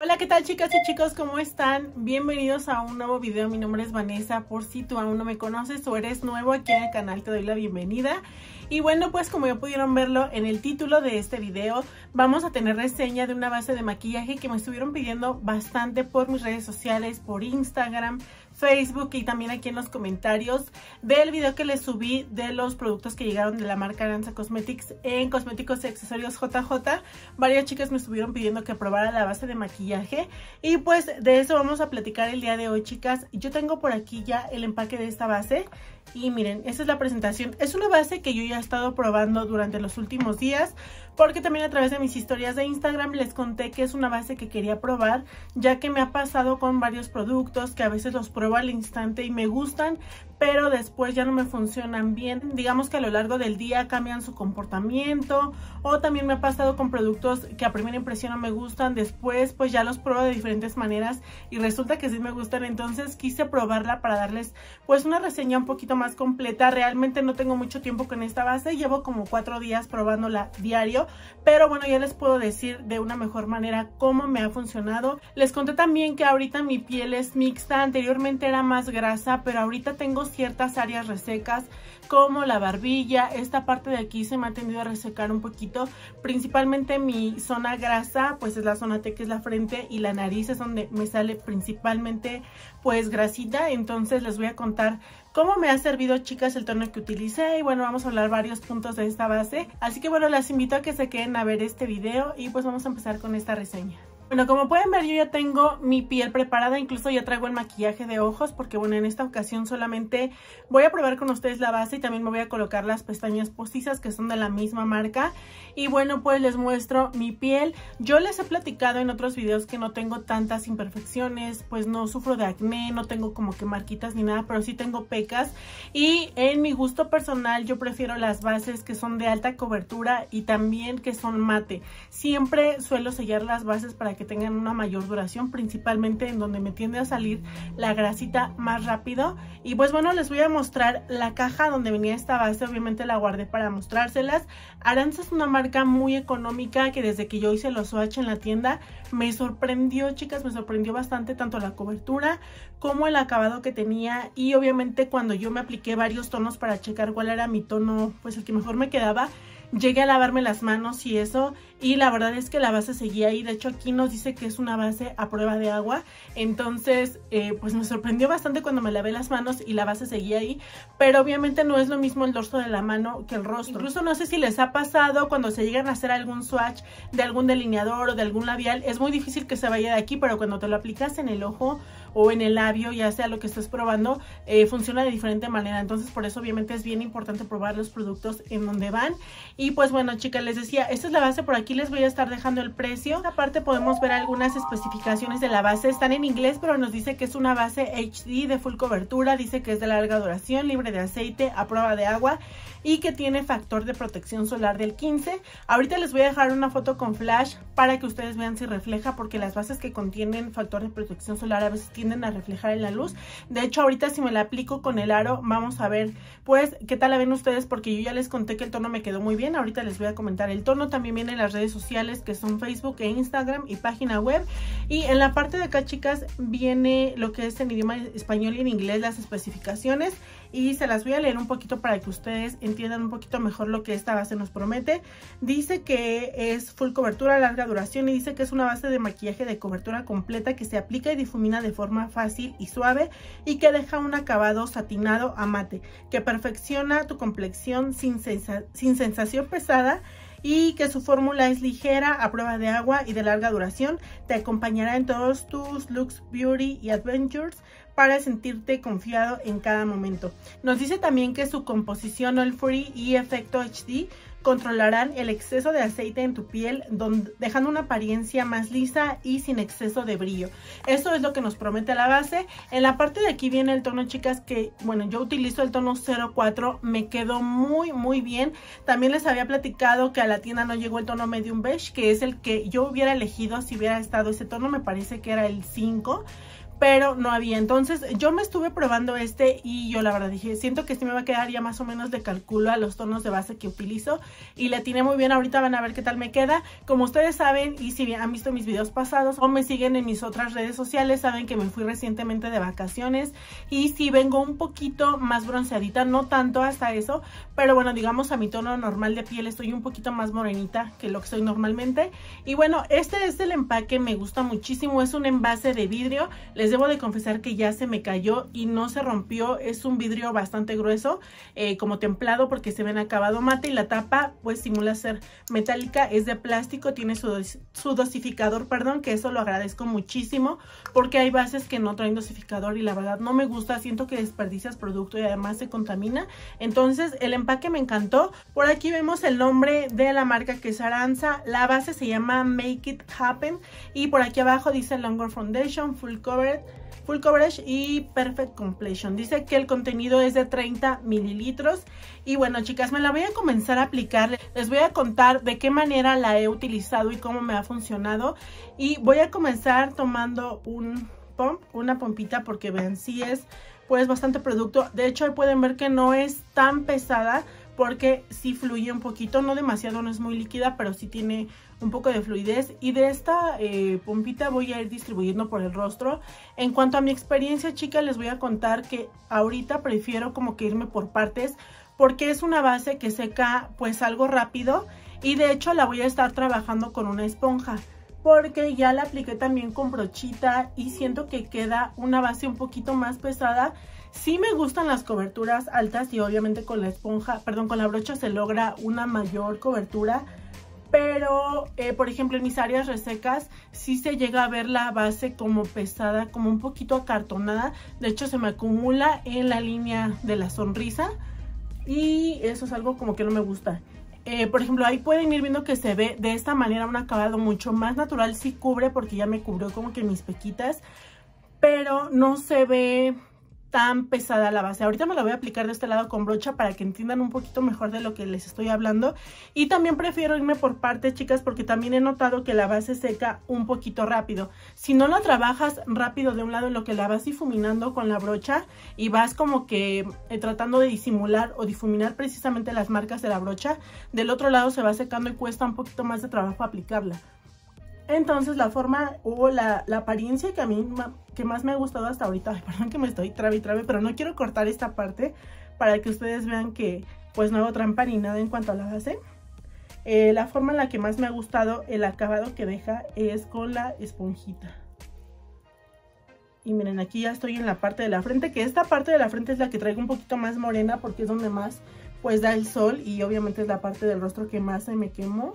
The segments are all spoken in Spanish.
Hola, ¿qué tal chicas y chicos? ¿Cómo están? Bienvenidos a un nuevo video. Mi nombre es Vanessa. Por si tú aún no me conoces o eres nuevo aquí en el canal, te doy la bienvenida. Y bueno, pues como ya pudieron verlo en el título de este video, vamos a tener reseña de una base de maquillaje que me estuvieron pidiendo bastante por mis redes sociales, por Instagram, Facebook y también aquí en los comentarios del video que les subí de los productos que llegaron de la marca Aranza Cosmetics en Cosméticos y Accesorios JJ. Varias chicas me estuvieron pidiendo que probara la base de maquillaje y pues de eso vamos a platicar el día de hoy, chicas. Yo tengo por aquí ya el empaque de esta base. Y miren, esa es la presentación. Es una base que yo ya he estado probando durante los últimos días porque también a través de mis historias de Instagram les conté que es una base que quería probar ya que me ha pasado con varios productos que a veces los pruebo al instante y me gustan, pero después ya no me funcionan bien. Digamos que a lo largo del día cambian su comportamiento o también me ha pasado con productos que a primera impresión no me gustan, después pues ya los pruebo de diferentes maneras y resulta que sí me gustan, entonces quise probarla para darles pues una reseña un poquito más completa. Realmente no tengo mucho tiempo con esta base, llevo como cuatro días probándola diario, pero bueno ya les puedo decir de una mejor manera cómo me ha funcionado. Les conté también que ahorita mi piel es mixta, anteriormente era más grasa, pero ahorita tengo ciertas áreas resecas como la barbilla, esta parte de aquí se me ha tendido a resecar un poquito, principalmente mi zona grasa, pues es la zona T que es la frente y la nariz es donde me sale principalmente pues grasita, entonces les voy a contar cómo me ha servido chicas el tono que utilicé y bueno vamos a hablar varios puntos de esta base, así que bueno las invito a que se queden a ver este video y pues vamos a empezar con esta reseña. Bueno, como pueden ver, yo ya tengo mi piel preparada, incluso ya traigo el maquillaje de ojos, porque bueno, en esta ocasión solamente voy a probar con ustedes la base y también me voy a colocar las pestañas postizas que son de la misma marca. Y bueno, pues les muestro mi piel. Yo les he platicado en otros videos que no tengo tantas imperfecciones, pues no sufro de acné, no tengo como que marquitas ni nada, pero sí tengo pecas. Y en mi gusto personal yo prefiero las bases que son de alta cobertura y también que son mate. Siempre suelo sellar las bases para que tengan una mayor duración, principalmente en donde me tiende a salir la grasita más rápido. Y pues bueno, les voy a mostrar la caja donde venía esta base, obviamente la guardé para mostrárselas. Aranza es una marca muy económica que desde que yo hice los swatch en la tienda me sorprendió, chicas, me sorprendió bastante tanto la cobertura como el acabado que tenía y obviamente cuando yo me apliqué varios tonos para checar cuál era mi tono, pues el que mejor me quedaba, llegué a lavarme las manos y eso y la verdad es que la base seguía ahí, de hecho aquí nos dice que es una base a prueba de agua, entonces eh, pues me sorprendió bastante cuando me lavé las manos y la base seguía ahí, pero obviamente no es lo mismo el dorso de la mano que el rostro. Incluso no sé si les ha pasado cuando se llegan a hacer algún swatch de algún delineador o de algún labial, es muy difícil que se vaya de aquí, pero cuando te lo aplicas en el ojo o en el labio, ya sea lo que estés probando, eh, funciona de diferente manera. Entonces, por eso obviamente es bien importante probar los productos en donde van. Y pues bueno, chicas, les decía, esta es la base, por aquí les voy a estar dejando el precio. Aparte podemos ver algunas especificaciones de la base, están en inglés, pero nos dice que es una base HD de full cobertura, dice que es de larga duración, libre de aceite, a prueba de agua y que tiene factor de protección solar del 15. Ahorita les voy a dejar una foto con flash para que ustedes vean si refleja porque las bases que contienen factor de protección solar a veces tienden a reflejar en la luz. De hecho, ahorita si me la aplico con el aro, vamos a ver, pues, qué tal la ven ustedes, porque yo ya les conté que el tono me quedó muy bien. Ahorita les voy a comentar el tono. También viene en las redes sociales, que son Facebook e Instagram y página web. Y en la parte de acá, chicas, viene lo que es en idioma español y en inglés, las especificaciones y se las voy a leer un poquito para que ustedes entiendan un poquito mejor lo que esta base nos promete. Dice que es full cobertura, larga duración y dice que es una base de maquillaje de cobertura completa que se aplica y difumina de forma fácil y suave y que deja un acabado satinado a mate, que perfecciona tu complexión sin, sin sensación pesada y que su fórmula es ligera, a prueba de agua y de larga duración. Te acompañará en todos tus looks, beauty y adventures para sentirte confiado en cada momento. Nos dice también que su composición All Free y Efecto HD controlarán el exceso de aceite en tu piel, dejando una apariencia más lisa y sin exceso de brillo. Eso es lo que nos promete la base. En la parte de aquí viene el tono, chicas, que, bueno, yo utilizo el tono 04, me quedó muy, muy bien. También les había platicado que a la tienda no llegó el tono medium beige, que es el que yo hubiera elegido si hubiera estado ese tono, me parece que era el 5 pero no había. Entonces yo me estuve probando este y yo la verdad dije, siento que este me va a quedar ya más o menos de cálculo a los tonos de base que utilizo y le tiene muy bien. Ahorita van a ver qué tal me queda. Como ustedes saben y si han visto mis videos pasados o me siguen en mis otras redes sociales, saben que me fui recientemente de vacaciones y si vengo un poquito más bronceadita, no tanto hasta eso, pero bueno, digamos a mi tono normal de piel estoy un poquito más morenita que lo que soy normalmente. Y bueno, este es el empaque, me gusta muchísimo, es un envase de vidrio. Les debo de confesar que ya se me cayó y no se rompió. Es un vidrio bastante grueso, eh, como templado porque se ven acabado mate y la tapa pues simula ser metálica. Es de plástico, tiene su, dosificador, perdón, que eso lo agradezco muchísimo porque hay bases que no traen dosificador y la verdad no me gusta. Siento que desperdicias producto y además se contamina. Entonces el empaque me encantó. Por aquí vemos el nombre de la marca que es Aranza. La base se llama Make It Happen y por aquí abajo dice Longer Foundation, Full Cover Full Coverage y Perfect Completion. Dice que el contenido es de 30 mililitros. Y bueno, chicas, me la voy a comenzar a aplicar. Les voy a contar de qué manera la he utilizado y cómo me ha funcionado. Y voy a comenzar tomando un pump, una pompita, porque vean, sí es pues bastante producto. De hecho, ahí pueden ver que no es tan pesada porque sí fluye un poquito, no demasiado, no es muy líquida, pero sí tiene un poco de fluidez y de esta eh, pompita voy a ir distribuyendo por el rostro. En cuanto a mi experiencia chica les voy a contar que ahorita prefiero como que irme por partes porque es una base que seca pues algo rápido y de hecho la voy a estar trabajando con una esponja porque ya la apliqué también con brochita y siento que queda una base un poquito más pesada. Si me gustan las coberturas altas y obviamente con la esponja, perdón, con la brocha se logra una mayor cobertura, pero eh, por ejemplo en mis áreas resecas sí se llega a ver la base como pesada, como un poquito acartonada, de hecho se me acumula en la línea de la sonrisa y eso es algo como que no me gusta. Eh, por ejemplo, ahí pueden ir viendo que se ve de esta manera un acabado mucho más natural, sí cubre porque ya me cubrió como que mis pequitas, pero no se ve tan pesada la base. Ahorita me la voy a aplicar de este lado con brocha para que entiendan un poquito mejor de lo que les estoy hablando. Y también prefiero irme por partes, chicas, porque también he notado que la base seca un poquito rápido. Si no la trabajas rápido de un lado en lo que la vas difuminando con la brocha y vas como que eh, tratando de disimular o difuminar precisamente las marcas de la brocha, del otro lado se va secando y cuesta un poquito más de trabajo aplicarla. Entonces la forma o la, apariencia que a mí que más me ha gustado hasta ahorita, ay, perdón que me estoy trabe y trabe, pero no quiero cortar esta parte para que ustedes vean que pues no hago trampa ni nada en cuanto a la base. Eh, la forma en la que más me ha gustado el acabado que deja es con la esponjita. Y miren, aquí ya estoy en la parte de la frente, que esta parte de la frente es la que traigo un poquito más morena porque es donde más pues da el sol y obviamente es la parte del rostro que más se me quemó.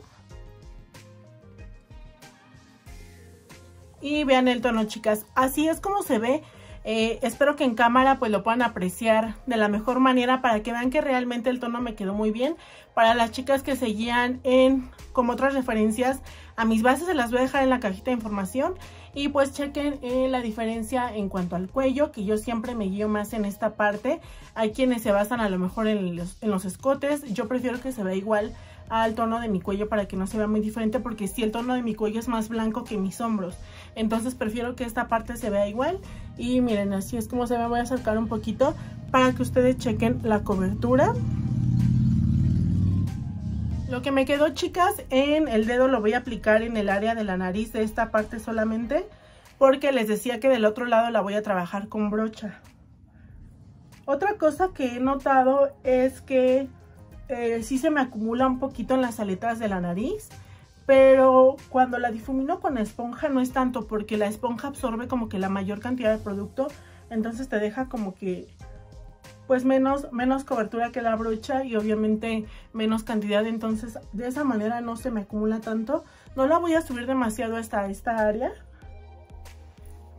y vean el tono chicas así es como se ve eh, espero que en cámara pues lo puedan apreciar de la mejor manera para que vean que realmente el tono me quedó muy bien. Para las chicas que seguían en como otras referencias a mis bases se las voy a dejar en la cajita de información y pues chequen eh, la diferencia en cuanto al cuello que yo siempre me guío más en esta parte. Hay quienes se basan a lo mejor en los, escotes, yo prefiero que se vea igual al tono de mi cuello para que no se vea muy diferente porque si el tono de mi cuello es más blanco que mis hombros. Entonces prefiero que esta parte se vea igual. Y miren, así es como se ve. Voy a acercar un poquito para que ustedes chequen la cobertura. Lo que me quedó, chicas, en el dedo lo voy a aplicar en el área de la nariz de esta parte solamente. Porque les decía que del otro lado la voy a trabajar con brocha. Otra cosa que he notado es que eh, sí se me acumula un poquito en las aletas de la nariz pero cuando la difumino con la esponja no es tanto porque la esponja absorbe como que la mayor cantidad de producto, entonces te deja como que pues menos, menos cobertura que la brocha y obviamente menos cantidad, entonces de esa manera no se me acumula tanto. No la voy a subir demasiado hasta esta área,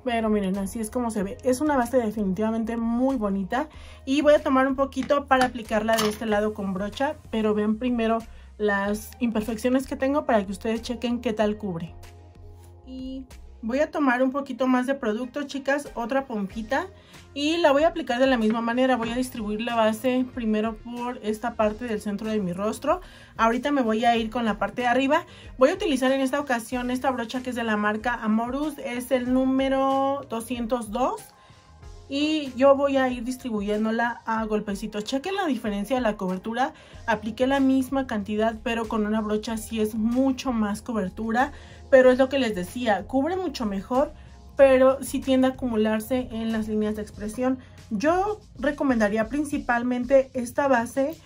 pero miren, así es como se ve. Es una base definitivamente muy bonita y voy a tomar un poquito para aplicarla de este lado con brocha, pero ven primero las imperfecciones que tengo para que ustedes chequen qué tal cubre. Y voy a tomar un poquito más de producto, chicas, otra pompita y la voy a aplicar de la misma manera. Voy a distribuir la base primero por esta parte del centro de mi rostro. Ahorita me voy a ir con la parte de arriba. Voy a utilizar en esta ocasión esta brocha que es de la marca Amorus. Es el número 202 y yo voy a ir distribuyéndola a golpecitos. Chequen la diferencia de la cobertura, apliqué la misma cantidad pero con una brocha sí es mucho más cobertura, pero es lo que les decía, cubre mucho mejor pero si tiende a acumularse en las líneas de expresión. Yo recomendaría principalmente esta base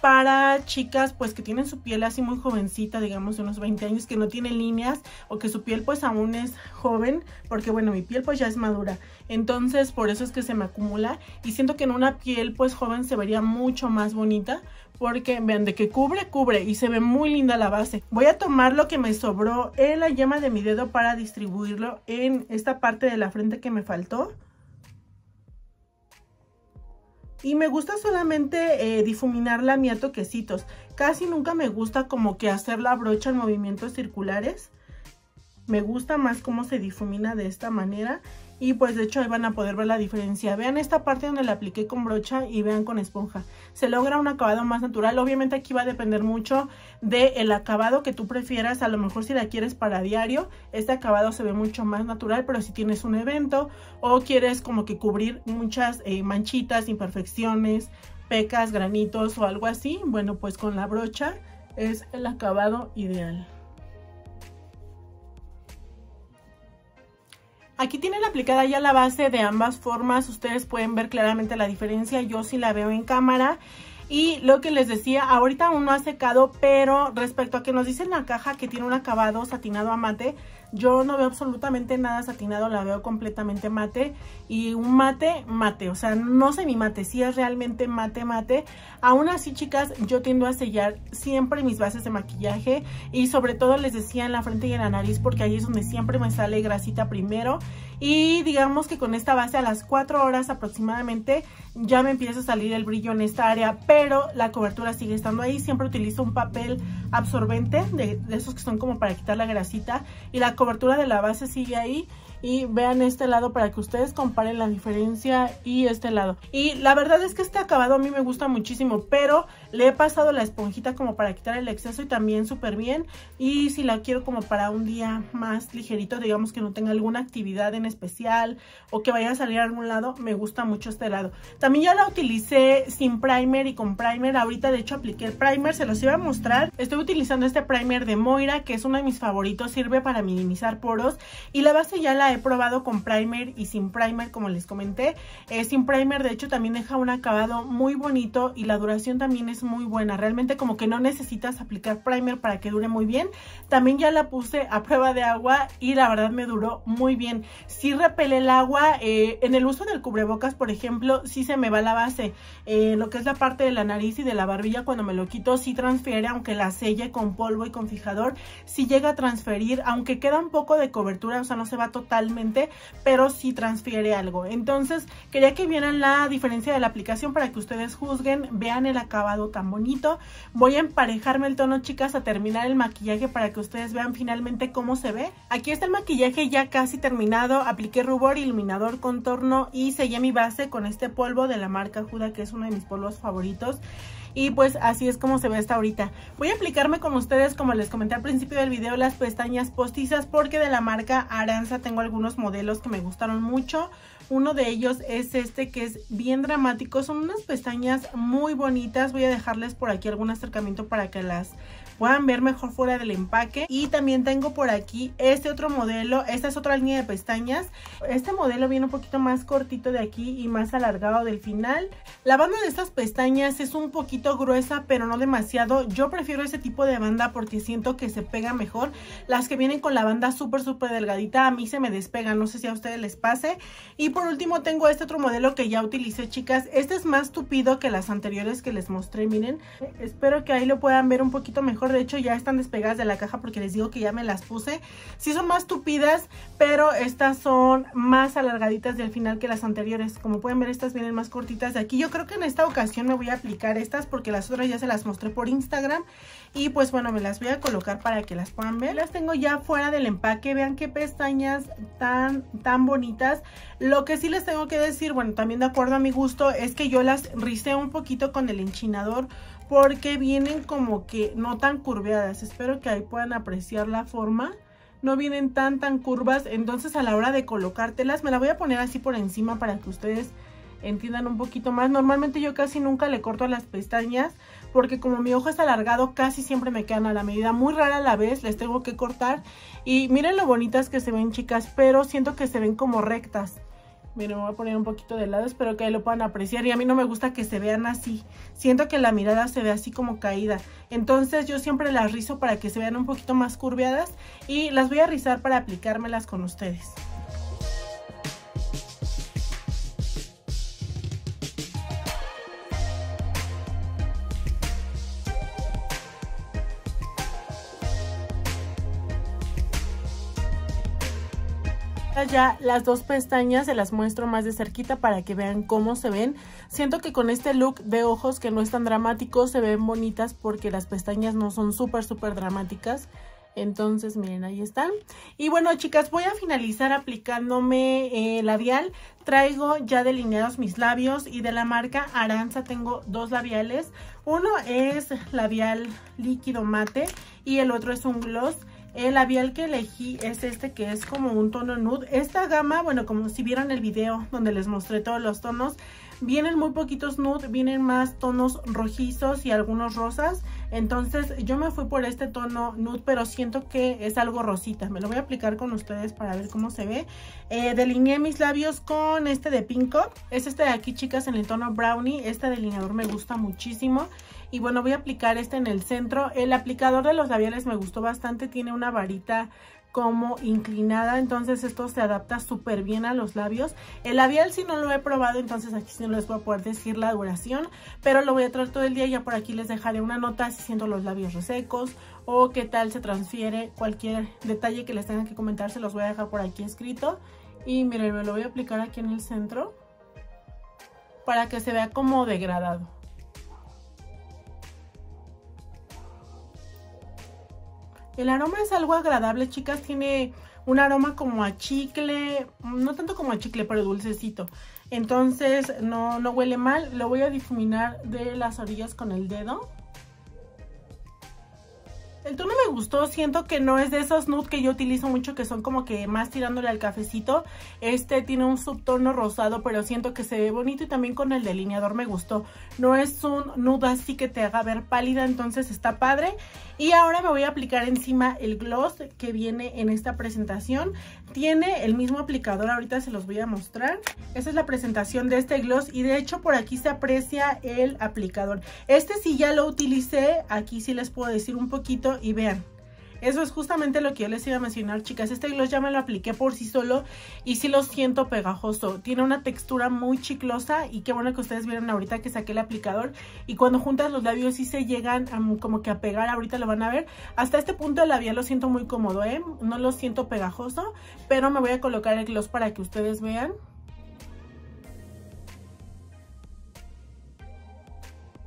para chicas pues que tienen su piel así muy jovencita, digamos de unos 20 años, que no tiene líneas o que su piel pues aún es joven, porque bueno, mi piel pues ya es madura, entonces por eso es que se me acumula y siento que en una piel pues joven se vería mucho más bonita, porque vean, de que cubre, cubre y se ve muy linda la base. Voy a tomar lo que me sobró en la yema de mi dedo para distribuirlo en esta parte de la frente que me faltó. Y me gusta solamente eh, difuminarla a la mía toquecitos. Casi nunca me gusta como que hacer la brocha en movimientos circulares. Me gusta más cómo se difumina de esta manera y pues de hecho ahí van a poder ver la diferencia. Vean esta parte donde la apliqué con brocha y vean con esponja. Se logra un acabado más natural. Obviamente aquí va a depender mucho del acabado que tú prefieras. A lo mejor si la quieres para diario, este acabado se ve mucho más natural, pero si tienes un evento o quieres como que cubrir muchas eh, manchitas, imperfecciones, pecas, granitos o algo así, bueno pues con la brocha es el acabado ideal. Aquí tienen aplicada ya la base de ambas formas, ustedes pueden ver claramente la diferencia, yo sí la veo en cámara. Y lo que les decía, ahorita aún no ha secado, pero respecto a que nos dice la caja que tiene un acabado satinado a mate, yo no veo absolutamente nada satinado, la veo completamente mate y un mate, mate, o sea, no sé mi mate, si es realmente mate, mate. Aún así, chicas, yo tiendo a sellar siempre mis bases de maquillaje y sobre todo les decía en la frente y en la nariz porque ahí es donde siempre me sale grasita primero y digamos que con esta base a las 4 horas aproximadamente ya me empieza a salir el brillo en esta área, pero la cobertura sigue estando ahí. Siempre utilizo un papel absorbente de, de esos que son como para quitar la grasita y la cobertura de la base sigue ahí y vean este lado para que ustedes comparen la diferencia y este lado. Y la verdad es que este acabado a mí me gusta muchísimo, pero le he pasado la esponjita como para quitar el exceso y también súper bien. Y si la quiero como para un día más ligerito, digamos que no tenga alguna actividad en especial o que vaya a salir a algún lado, me gusta mucho este lado. También ya la utilicé sin primer y con primer. Ahorita de hecho apliqué el primer, se los iba a mostrar. Estoy utilizando este primer de Moira, que es uno de mis favoritos, sirve para minimizar poros. Y la base ya la he probado con primer y sin primer, como les comenté. Eh, sin primer, de hecho, también deja un acabado muy bonito y la duración también es muy buena. Realmente como que no necesitas aplicar primer para que dure muy bien. También ya la puse a prueba de agua y la verdad me duró muy bien. si repele el agua. Eh, en el uso del cubrebocas, por ejemplo, sí se me va la base. Eh, lo que es la parte de la nariz y de la barbilla, cuando me lo quito, sí transfiere, aunque la selle con polvo y con fijador, Si llega a transferir, aunque queda un poco de cobertura, o sea, no se va total pero si transfiere algo. Entonces, quería que vieran la diferencia de la aplicación para que ustedes juzguen, vean el acabado tan bonito. Voy a emparejarme el tono, chicas, a terminar el maquillaje para que ustedes vean finalmente cómo se ve. Aquí está el maquillaje ya casi terminado. Apliqué rubor, iluminador, contorno y sellé mi base con este polvo de la marca Juda que es uno de mis polvos favoritos. Y pues así es como se ve hasta ahorita. Voy a aplicarme con ustedes, como les comenté al principio del video, las pestañas postizas porque de la marca Aranza tengo algunos modelos que me gustaron mucho. Uno de ellos es este que es bien dramático. Son unas pestañas muy bonitas. Voy a dejarles por aquí algún acercamiento para que las puedan ver mejor fuera del empaque. Y también tengo por aquí este otro modelo. Esta es otra línea de pestañas. Este modelo viene un poquito más cortito de aquí y más alargado del final. La banda de estas pestañas es un poquito gruesa, pero no demasiado. Yo prefiero ese tipo de banda porque siento que se pega mejor. Las que vienen con la banda súper, súper delgadita, a mí se me despega No sé si a ustedes les pase. Y por último tengo este otro modelo que ya utilicé, chicas. Este es más tupido que las anteriores que les mostré, miren. Espero que ahí lo puedan ver un poquito mejor de hecho ya están despegadas de la caja porque les digo que ya me las puse. Si son más tupidas, pero estas son más alargaditas del final que las anteriores. Como pueden ver, estas vienen más cortitas de aquí. Yo creo que en esta ocasión me voy a aplicar estas porque las otras ya se las mostré por Instagram. Y pues bueno, me las voy a colocar para que las puedan ver. Las tengo ya fuera del empaque. Vean qué pestañas tan, tan bonitas. Lo que sí les tengo que decir, bueno, también de acuerdo a mi gusto, es que yo las ricé un poquito con el enchinador porque vienen como que no tan curveadas. Espero que ahí puedan apreciar la forma. No vienen tan tan curvas, entonces a la hora de colocártelas, me la voy a poner así por encima para que ustedes entiendan un poquito más. Normalmente yo casi nunca le corto a las pestañas porque como mi ojo es alargado casi siempre me quedan a la medida. Muy rara a la vez les tengo que cortar y miren lo bonitas que se ven chicas, pero siento que se ven como rectas. Miren, me voy a poner un poquito de lado, espero que lo puedan apreciar. Y a mí no me gusta que se vean así. Siento que la mirada se ve así como caída. Entonces yo siempre las rizo para que se vean un poquito más curveadas. Y las voy a rizar para aplicármelas con ustedes. ya las dos pestañas se las muestro más de cerquita para que vean cómo se ven. Siento que con este look de ojos que no es tan dramático se ven bonitas porque las pestañas no son súper súper dramáticas. Entonces, miren, ahí están. Y bueno, chicas, voy a finalizar aplicándome eh, labial. Traigo ya delineados mis labios y de la marca Aranza tengo dos labiales. Uno es labial líquido mate y el otro es un gloss. El labial que elegí es este que es como un tono nude. Esta gama, bueno, como si vieran el video donde les mostré todos los tonos, Vienen muy poquitos nude, vienen más tonos rojizos y algunos rosas. Entonces yo me fui por este tono nude, pero siento que es algo rosita. Me lo voy a aplicar con ustedes para ver cómo se ve. Eh, delineé mis labios con este de Pinko. Es este de aquí, chicas, en el tono brownie. Este delineador me gusta muchísimo. Y bueno, voy a aplicar este en el centro. El aplicador de los labiales me gustó bastante. Tiene una varita como inclinada, entonces esto se adapta súper bien a los labios. El labial si no lo he probado, entonces aquí sí no les voy a poder decir la duración, pero lo voy a traer todo el día, ya por aquí les dejaré una nota si siento los labios resecos o qué tal se transfiere, cualquier detalle que les tengan que comentar se los voy a dejar por aquí escrito. Y miren, me lo voy a aplicar aquí en el centro para que se vea como degradado. El aroma es algo agradable, chicas. Tiene un aroma como a chicle, no tanto como a chicle, pero dulcecito. Entonces no, no huele mal. Lo voy a difuminar de las orillas con el dedo. El gustó, siento que no es de esos nude que yo utilizo mucho que son como que más tirándole al cafecito. Este tiene un subtono rosado, pero siento que se ve bonito y también con el delineador me gustó. No es un nude así que te haga ver pálida, entonces está padre. Y ahora me voy a aplicar encima el gloss que viene en esta presentación. Tiene el mismo aplicador, ahorita se los voy a mostrar. esa es la presentación de este gloss y de hecho por aquí se aprecia el aplicador. Este sí ya lo utilicé, aquí sí les puedo decir un poquito y vean, eso es justamente lo que yo les iba a mencionar, chicas. Este gloss ya me lo apliqué por sí solo y sí lo siento pegajoso. Tiene una textura muy chiclosa y qué bueno que ustedes vieron ahorita que saqué el aplicador. Y cuando juntas los labios sí se llegan como que a pegar, ahorita lo van a ver. Hasta este punto el labial lo siento muy cómodo, ¿eh? No lo siento pegajoso, pero me voy a colocar el gloss para que ustedes vean.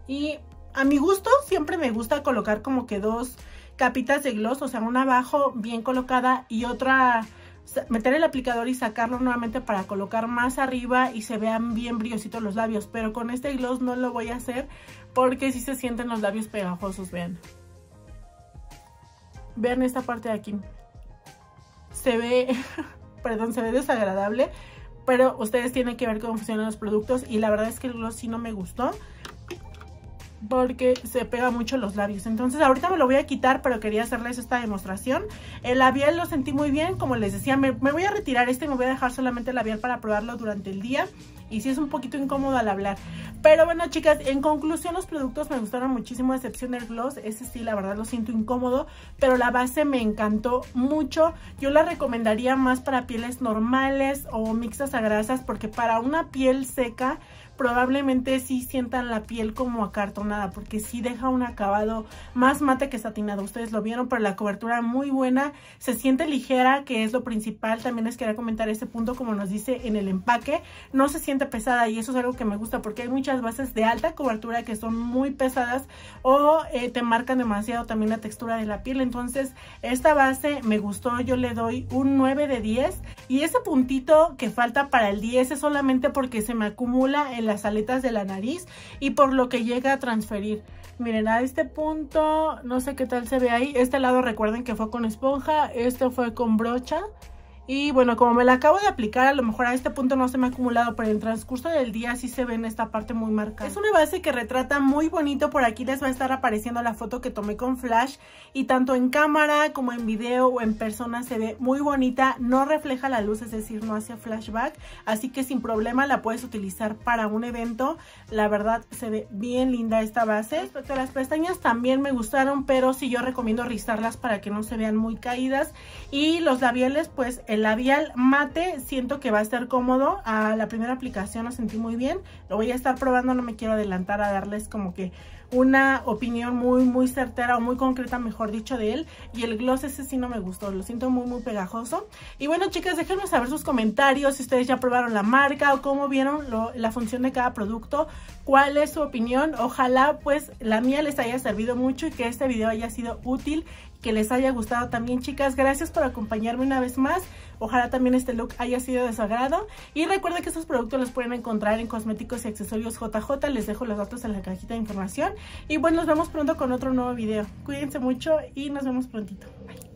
Y a mi gusto siempre me gusta colocar como que dos capitas de gloss, o sea, una abajo bien colocada y otra meter el aplicador y sacarlo nuevamente para colocar más arriba y se vean bien brillositos los labios. Pero con este gloss no lo voy a hacer porque si sí se sienten los labios pegajosos, vean. Vean esta parte de aquí. Se ve, perdón, se ve desagradable, pero ustedes tienen que ver cómo funcionan los productos y la verdad es que el gloss sí no me gustó porque se pega mucho los labios. Entonces ahorita me lo voy a quitar, pero quería hacerles esta demostración. El labial lo sentí muy bien, como les decía, me, voy a retirar este y me voy a dejar solamente el labial para probarlo durante el día. Y si sí es un poquito incómodo al hablar. Pero bueno, chicas, en conclusión los productos me gustaron muchísimo, a excepción del gloss. Ese sí, la verdad lo siento incómodo, pero la base me encantó mucho. Yo la recomendaría más para pieles normales o mixtas a grasas, porque para una piel seca probablemente sí sientan la piel como acartonada porque sí deja un acabado más mate que satinado. Ustedes lo vieron, pero la cobertura muy buena, se siente ligera, que es lo principal. También les quería comentar este punto, como nos dice en el empaque, no se siente pesada y eso es algo que me gusta porque hay muchas bases de alta cobertura que son muy pesadas o eh, te marcan demasiado también la textura de la piel. Entonces, esta base me gustó, yo le doy un 9 de 10 y ese puntito que falta para el 10 es solamente porque se me acumula en la las aletas de la nariz y por lo que llega a transferir. Miren, a este punto, no sé qué tal se ve ahí. Este lado recuerden que fue con esponja, este fue con brocha. Y bueno, como me la acabo de aplicar, a lo mejor a este punto no se me ha acumulado, pero en transcurso del día sí se ve en esta parte muy marcada. Es una base que retrata muy bonito, por aquí les va a estar apareciendo la foto que tomé con flash y tanto en cámara como en video o en persona se ve muy bonita, no refleja la luz, es decir, no hace flashback, así que sin problema la puedes utilizar para un evento, la verdad se ve bien linda esta base. las pestañas también me gustaron, pero sí yo recomiendo rizarlas para que no se vean muy caídas y los labiales pues el labial mate siento que va a estar cómodo. A la primera aplicación lo sentí muy bien. Lo voy a estar probando, no me quiero adelantar a darles como que una opinión muy muy certera o muy concreta mejor dicho de él y el gloss ese sí no me gustó lo siento muy muy pegajoso y bueno chicas déjenme saber sus comentarios si ustedes ya probaron la marca o cómo vieron la función de cada producto cuál es su opinión ojalá pues la mía les haya servido mucho y que este video haya sido útil que les haya gustado también, chicas. Gracias por acompañarme una vez más. Ojalá también este look haya sido de su agrado. Y recuerden que estos productos los pueden encontrar en Cosméticos y Accesorios JJ. Les dejo los datos en la cajita de información. Y bueno, nos vemos pronto con otro nuevo video. Cuídense mucho y nos vemos prontito. Bye.